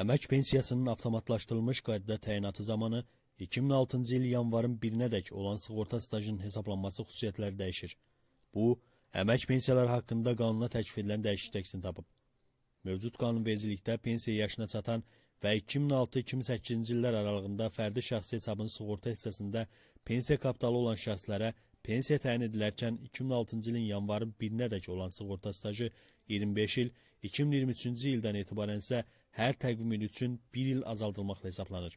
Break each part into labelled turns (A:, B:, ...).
A: Əmək pensiyasının avtomatlaşdırılmış qaydada təyinatı zamanı 2006-cı il yanvarın 1-nədək olan sığorta stajının hesablanması xüsusiyyətləri dəyişir. Bu, əmək pensiyaları haqqında qanuna təklif edilən dəyişiklik əksini tapıb. Mövcud qanunvericilikdə pensiya yaşına çatan və 2006-2008-ci illər aralığında fərdi şəxsi hesabının sığorta hissəsində pensiya kapitalı olan şəxslərə pensiya təyin edilərkən 2006-cı ilin yanvarın 1-nədək olan sığorta stajı 25 il, 2023-cü ildən etibarən isə hər təqvim ili üçün 1 il azaldılmaqla hesablanır.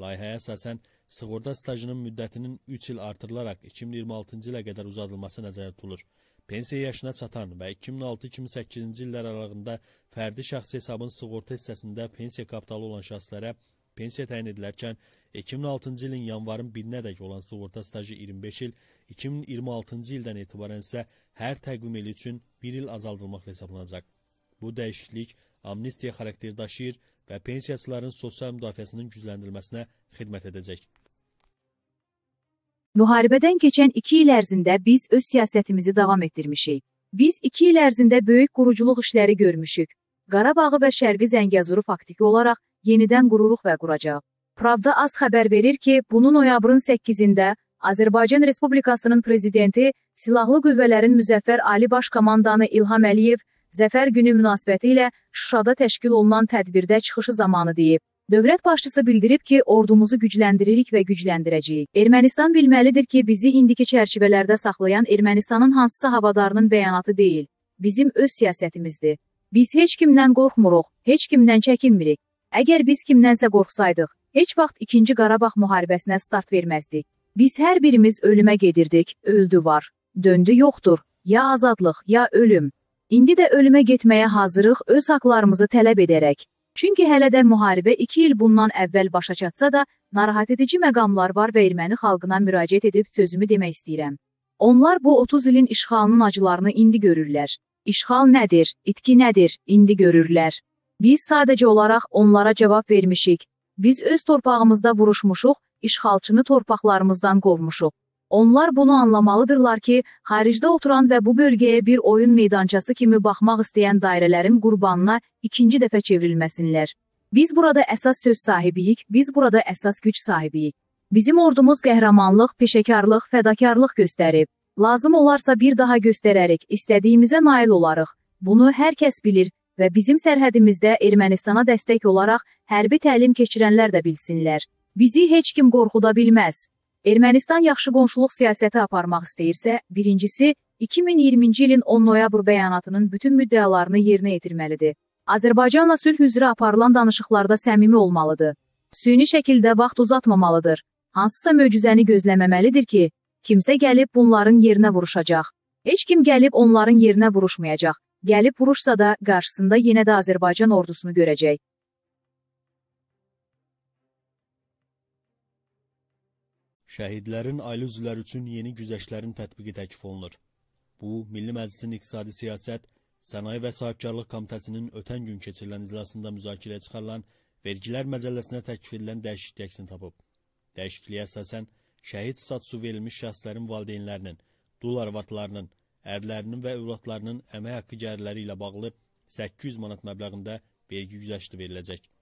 A: Layihəyə əsasən sığorta stajının müddətinin 3 il artırılaraq 2026-cı ilə qədər uzadılması nəzərdə tutulur. Pensiya yaşına çatan və 2006-2008-ci illər aralığında fərdi şəxs hesabın sığorta hissəsində pensiya kapitalı olan şəxslərə pensiya təyin edilərkən 2006-cı ilin yanvarın 1-nədək olan sığorta stajı 25 il, 2026-cı ildən etibarən isə hər təqvim ili üçün 1 il azaldılmaqla hesablanacaq. Bu dəyişiklik amnistiya xarakteri daşıyır və pensiyaçıların sosial müdafiəsinin gücləndirilməsinə xidmət edəcək.
B: Müharibədən keçən 2 il ərzində biz öz siyasətimizi davam etdirmişik. Biz 2 il ərzində böyük quruculuq işləri görmüşük. Qarabağı və Şərqi Zəngəzuru faktiki olaraq yenidən qururuq və quracaq. Pravda az xəbər verir ki, bunu noyabrın 8-də Azərbaycan Respublikasının prezidenti Silahlı Qüvvələrin Müzəffər Ali Baş Komandanı İlham Əliyev Zəfər günü münasibəti ilə Şuşada təşkil olunan tədbirdə çıxışı zamanı deyib. Dövlət başçısı bildirib ki, ordumuzu gücləndiririk və gücləndirəcəyik. Ermənistan bilməlidir ki, bizi indiki çərçivələrdə saxlayan Ermənistanın hansısa havadarının bəyanatı deyil, bizim öz siyasətimizdir. Biz heç kimdən qorxmuruq, heç kimdən çəkinmirik. Əgər biz kimdənsə qorxsaydıq, heç vaxt 2-ci Qarabağ müharibəsinə start verməzdik. Biz hər birimiz ölümə gedirdik, öldü var, döndü yoxdur, ya azadlıq, ya ölüm. İndi də ölümə getməyə hazırıq öz haqlarımızı tələb edərək. Çünki hələ də müharibə 2 il bundan əvvəl başa çatsa da, narahat edici məqamlar var və erməni xalqına müraciət edib sözümü demək istəyirəm. Onlar bu 30 ilin işğalının acılarını indi görürlər. İşğal nədir, itki nədir, indi görürlər. Biz sadəcə olaraq onlara cavab vermişik. Biz öz torpağımızda vuruşmuşuq, işğalçını torpaqlarımızdan qovmuşuq. Onlar bunu anlamalıdırlar ki, xaricdə oturan və bu bölgəyə bir oyun meydançası kimi baxmaq istəyən dairələrin qurbanına ikinci dəfə çevrilməsinlər. Biz burada əsas söz sahibiyik, biz burada əsas güc sahibiyik. Bizim ordumuz qəhrəmanlıq, peşəkarlıq, fədakarlıq göstərib. Lazım olarsa bir daha göstərərik, istədiyimizə nail olarıq. Bunu hər kəs bilir və bizim sərhədimizdə Ermənistana dəstək olaraq hərbi təlim keçirənlər də bilsinlər. Bizi heç kim qorxuda bilməz. Ermənistan yaxşı qonşuluq siyasəti aparmaq istəyirsə, birincisi, 2020-ci ilin 10 noyabr bəyanatının bütün müddəalarını yerinə yetirməlidir. Azərbaycanla sülh üzrə aparılan danışıqlarda səmimi olmalıdır. Süni şəkildə vaxt uzatmamalıdır. Hansısa möcüzəni gözləməməlidir ki, kimsə gəlib bunların yerinə vuruşacaq. Heç kim gəlib onların yerinə vuruşmayacaq. Gəlib vuruşsa da qarşısında yenə də Azərbaycan ordusunu görəcək.
A: Şəhidlərin ailə üzvləri üçün yeni güzəştlərin tətbiqi təklif olunur. Bu, Milli Məclisin İqtisadi Siyasət, Sənaye və Sahibkarlıq Komitəsinin ötən gün keçirilən iclasında müzakirəyə çıxarılan vergilər məcəlləsinə təklif edilən dəyişiklik əksini tapıb. Dəyişikliyə əsasən, şəhid statusu verilmiş şəxslərin valideynlərinin, dul arvatlarının, ərlərinin və övladlarının əmək haqqı gəlirləri ilə bağlı 800 manat məbləğində vergi güzəşti veriləcək.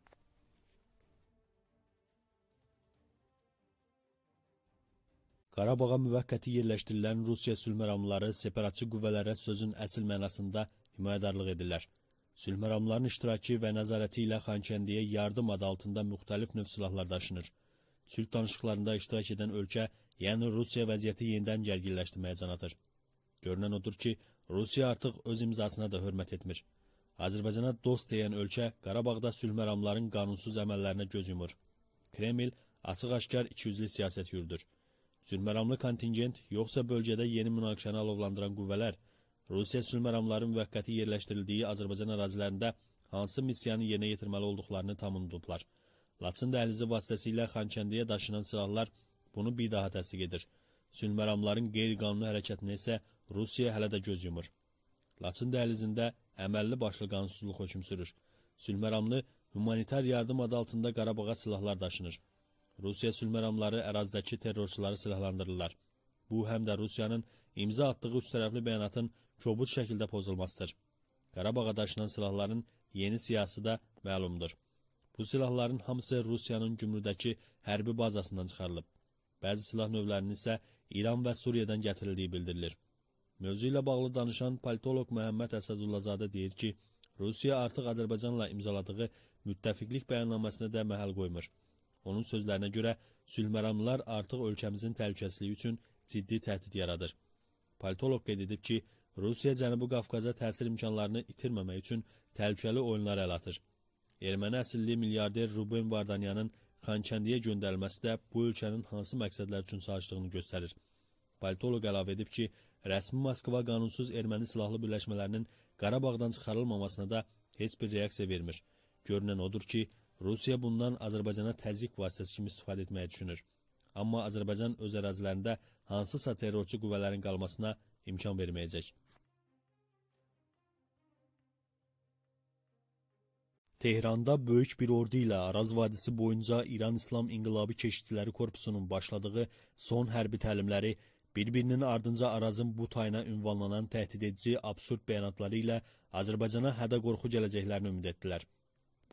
A: Qarabağa müvəqqəti yerləşdirilən Rusiya sülhməramları separatçı qüvvələrə sözün əsl mənasında himayədarlıq edirlər. Sülhməramların iştirakı və nəzarəti ilə Xankəndiyə yardım adı altında müxtəlif növ silahlar daşınır. Sülh danışıqlarında iştirak edən ölkə, yəni Rusiya vəziyyəti yenidən gərginləşdirməyə can atır. Görünən odur ki, Rusiya artıq öz imzasına da hörmət etmir. Azərbaycana dost deyən ölkə Qarabağda sülhməramların qanunsuz əməllərinə göz yumur. Kreml açıq-aşkar ikiyüzlü siyasət yürüdür. Sülməramlı kontingent yoxsa bölgədə yeni münaqişəni alovlandıran qüvvələr Rusiya sülməramların müvəqqəti yerləşdirildiyi Azərbaycan ərazilərində hansı missiyanı yerinə yetirməli olduqlarını tamamlayıblar. Laçın dəhlizi vasitəsilə Xankəndiyə daşınan silahlar bunu bir daha təsdiq edir. Sülməramların qeyri-qanuni hərəkətinə isə Rusiya hələ də göz yumur. Laçın dəhlizində əməlli başlı qanunsuzluq hökm sürür. Sülməramlı humanitar yardım adı altında Qarabağa silahlar daşınır. Rusiya sülməramları ərazidəki terrorçuları silahlandırırlar. Bu həm də Rusiyanın imza atdığı üçtərəfli bəyanatın kobud şəkildə pozulmasıdır. Qarabağa daşınan silahların yeni siyasi də məlumdur. Bu silahların hamısı Rusiyanın Gümrüdəki hərbi bazasından çıxarılıb. Bəzi silah növlərinin isə İran və Suriyadan gətirildiyi bildirilir. Mövzu ilə bağlı danışan politolog Məhəmməd Əsədullazadə deyir ki, Rusiya artıq Azərbaycanla imzaladığı müttəfiqlik bəyannaməsinə də məhəl qoymur. Onun sözlərinə görə sülməramlar artıq ölkəmizin təhlükəsizliyi üçün ciddi təhdid yaradır. Politolog qeyd edib ki, Rusiya Cənubi Qafqaza təsir imkanlarını itirməmək üçün təhlükəli oyunlar əl atır. Erməni əsilli milyarder Ruben Vardanyanın Xankəndiyə göndərilməsi də bu ölkənin hansı məqsədlər üçün çalışdığını göstərir. Politolog əlavə edib ki, rəsmi Moskva qanunsuz erməni silahlı birləşmələrinin Qarabağdan çıxarılmamasına da heç bir reaksiya vermir. Görünən odur ki, Rusiya bundan Azərbaycana təzyiq vasitəsi kimi istifadə etməyi düşünür. Amma Azərbaycan öz ərazilərində hansısa terrorçu qüvvələrin qalmasına imkan verməyəcək. Tehranda böyük bir ordu ilə Araz vadisi boyunca İran İslam İnqilabı Keşikçiləri Korpusunun başladığı son hərbi təlimləri bir-birinin ardınca Arazın bu tayına ünvanlanan təhdid edici absurd bəyanatları ilə Azərbaycana hədə qorxu gələcəklərini ümid etdilər.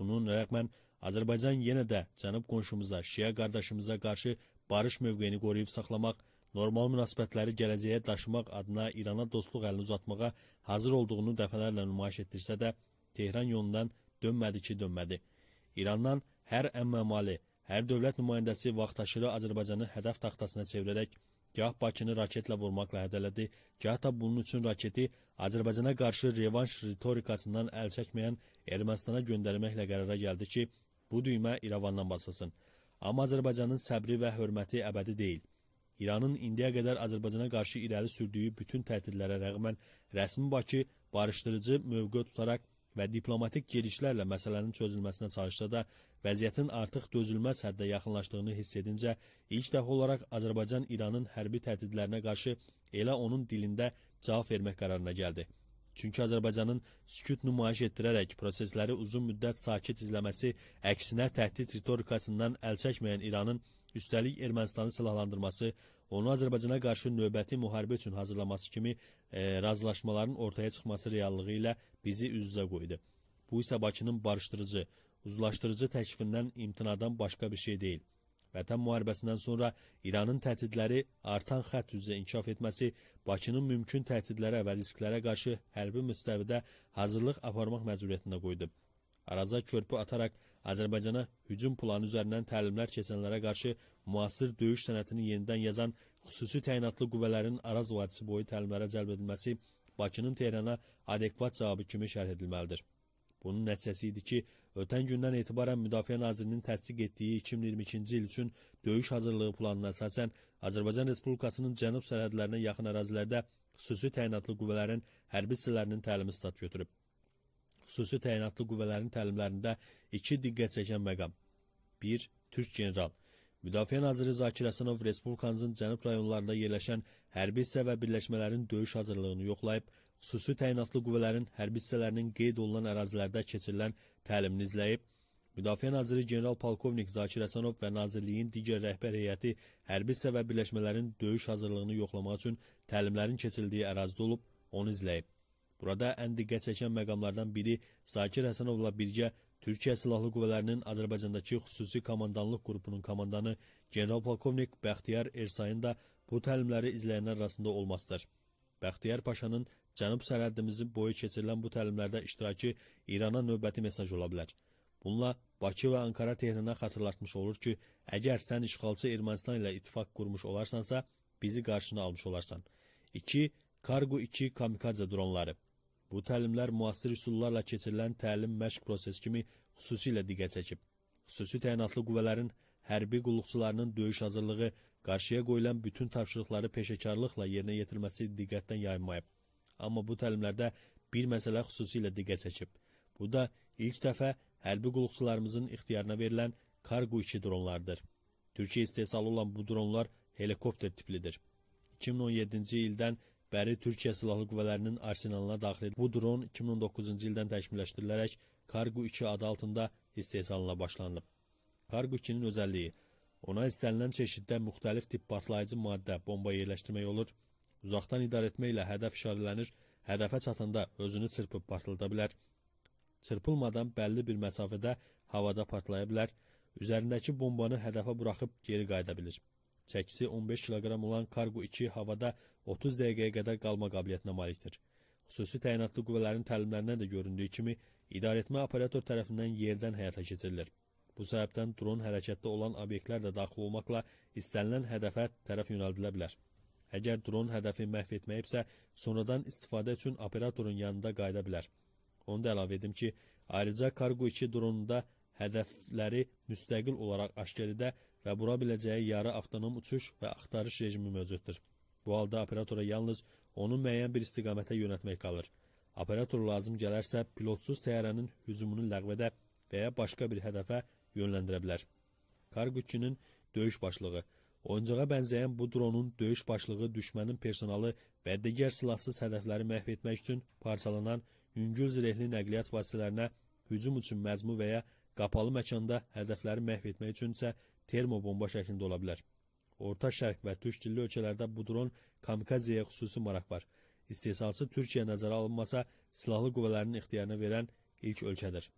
A: Bunun rəğmən Azərbaycan yenə də cənub qonşumuza, şiə qardaşımıza qarşı barış mövqeyini qoruyub saxlamaq, normal münasibətləri gələcəyə daşımaq adına İrana dostluq əlini uzatmağa hazır olduğunu dəfələrlə nümayiş etdirsə də, Tehran yolundan dönmədi ki, dönmədi. İrandan hər əmməmali, hər dövlət nümayəndəsi vaxtaşırı Azərbaycanı hədəf taxtasına çevirərək gah Bakını raketlə vurmaqla hədələdi, gah da bunun üçün raketi Azərbaycana qarşı revanş ritorikasından əl çəkməyən Ermənistana göndərməklə qərara gəldi ki, Bu düymə İrəvandan basılsın. Amma Azərbaycanın səbri və hörməti əbədi deyil. İranın indiyə qədər Azərbaycana qarşı irəli sürdüyü bütün təhdidlərə rəğmən rəsmi Bakı barışdırıcı mövqe tutaraq və diplomatik gedişlərlə məsələnin çözülməsinə çalışsa da, vəziyyətin artıq dözülməz həddə yaxınlaşdığını hiss edincə, ilk dəfə olaraq Azərbaycan İranın hərbi təhdidlərinə qarşı elə onun dilində cavab vermək qərarına gəldi. Çünki Azərbaycanın sükut nümayiş etdirərək prosesləri uzun müddət sakit izləməsi əksinə təhdid ritorikasından əl çəkməyən İranın üstəlik Ermənistanı silahlandırması, onu Azərbaycana qarşı növbəti müharibə üçün hazırlaması kimi e, razılaşmaların ortaya çıxması reallığı ilə bizi üz-üzə qoydu. Bu isə Bakının barışdırıcı, uzlaşdırıcı təklifindən imtinadan başqa bir şey deyil. Vətən müharibəsindən sonra İranın təhdidləri artan xətt üzrə inkişaf etməsi Bakının mümkün təhdidlərə və risklərə qarşı hərbi müstəvidə hazırlıq aparmaq məcburiyyətində qoydu. Araza körpü ataraq Azərbaycana hücum planı üzərindən təlimlər keçənlərə qarşı müasir döyüş sənətini yenidən yazan xüsusi təyinatlı qüvvələrin Araz vadisi boyu təlimlərə cəlb edilməsi Bakının Tehrana adekvat cavabı kimi şərh edilməlidir. Bunun nəticəsi idi ki, ötən gündən etibarən Müdafiə Nazirinin təsdiq etdiyi 2022-ci il üçün döyüş hazırlığı planına əsasən Azərbaycan Respublikasının cənub sərhədlərinə yaxın ərazilərdə xüsusi təyinatlı qüvvələrin hərbi hissələrinin təlimi stat götürüb. Xüsusi təyinatlı qüvvələrin təlimlərində iki diqqət çəkən məqam. 1. Türk general Müdafiə Naziri Zakir Əsənov Respublikanızın cənub rayonlarında yerləşən hərbi hissə və birləşmələrin döyüş hazırlığını yoxlayıb, xüsusi təyinatlı qüvvələrin hərbi hissələrinin qeyd olunan ərazilərdə keçirilən təlimini izləyib, Müdafiə Naziri General Polkovnik Zakir Əsənov və Nazirliyin digər rəhbər heyəti hərbi hissə və birləşmələrin döyüş hazırlığını yoxlamaq üçün təlimlərin keçirildiyi ərazidə olub, onu izləyib. Burada ən diqqət çəkən məqamlardan biri Zakir Həsənovla birgə Türkiyə Silahlı Qüvvələrinin Azərbaycandakı xüsusi komandanlıq qrupunun komandanı General Polkovnik Bəxtiyar Ersayın da bu təlimləri izləyənlər arasında olmasıdır. Bəxtiyar Paşanın cənub sərhədimizin boyu keçirilən bu təlimlərdə iştirakı İrana növbəti mesaj ola bilər. Bununla Bakı və Ankara Tehranə xatırlatmış olur ki, əgər sən işğalçı Ermənistan ilə ittifaq qurmuş olarsansa, bizi qarşına almış olarsan. 2. Kargo 2 kamikadze dronları. Bu təlimlər müasir üsullarla keçirilən təlim məşq prosesi kimi xüsusilə diqqət çəkib. Xüsusi təyinatlı qüvvələrin hərbi qulluqçularının döyüş hazırlığı Qarşıya qoyulan bütün tapşırıqları peşəkarlıqla yerinə yetirməsi diqqətdən yayınmayıb. Amma bu təlimlərdə bir məsələ xüsusilə diqqət çəkib. Bu da ilk dəfə hərbi qulluqçularımızın ixtiyarına verilən Kargo 2 dronlardır. Türkiyə istehsalı olan bu dronlar helikopter tiplidir. 2017-ci ildən bəri Türkiyə Silahlı Qüvvələrinin arsenalına daxil edilib. Bu dron 2019-cu ildən təkmilləşdirilərək Kargo 2 adı altında istehsalına başlanıb. Kargo 2-nin özəlliyi – Ona istənilən çeşiddə müxtəlif tip partlayıcı maddə, bomba yerləşdirmək olur. Uzaqdan idarə etməklə hədəf işarələnir, hədəfə çatanda özünü çırpıb partlada bilər. Çırpılmadan bəlli bir məsafədə havada partlaya bilər. Üzərindəki bombanı hədəfə buraxıb geri qayıda bilir. Çəkisi 15 kiloqram olan Kargo 2 havada 30 dəqiqəyə qədər qalma qabiliyyətinə malikdir. Xüsusi təyinatlı qüvvələrin təlimlərindən də göründüyü kimi, idarəetmə operator tərəfindən yerdən həyata keçirilir. Bu səbəbdən dron hərəkətdə olan obyektlər də daxil olmaqla istənilən hədəfə tərəf yönəldilə bilər. Əgər dron hədəfi məhv etməyibsə, sonradan istifadə üçün operatorun yanında qayda bilər. Onu da əlavə edim ki, ayrıca Cargo 2 dronunda hədəfləri müstəqil olaraq aşkaridə və vura biləcəyi yarı avtonom uçuş və axtarış rejimi mövcuddur. Bu halda operatora yalnız onu müəyyən bir istiqamətə yönətmək qalır. Operator lazım gələrsə, pilotsuz təyyarənin hücumunu ləğv edə və ya başqa bir hədəfə yönləndirə bilər. Kargüçünün döyüş başlığı Oyuncağa bənzəyən bu dronun döyüş başlığı düşmənin personalı və digər silahsız hədəfləri məhv etmək üçün parçalanan yüngül zirehli nəqliyyat vasitələrinə hücum üçün məcmu və ya qapalı məkanda hədəfləri məhv etmək üçün isə termobomba şəklində ola bilər. Orta Şərq və türk dilli ölkələrdə bu dron kamikaziyaya xüsusi maraq var. İstehsalçı Türkiyə nəzərə alınmasa, silahlı qüvvələrinin ixtiyarına verən ilk ölkədir.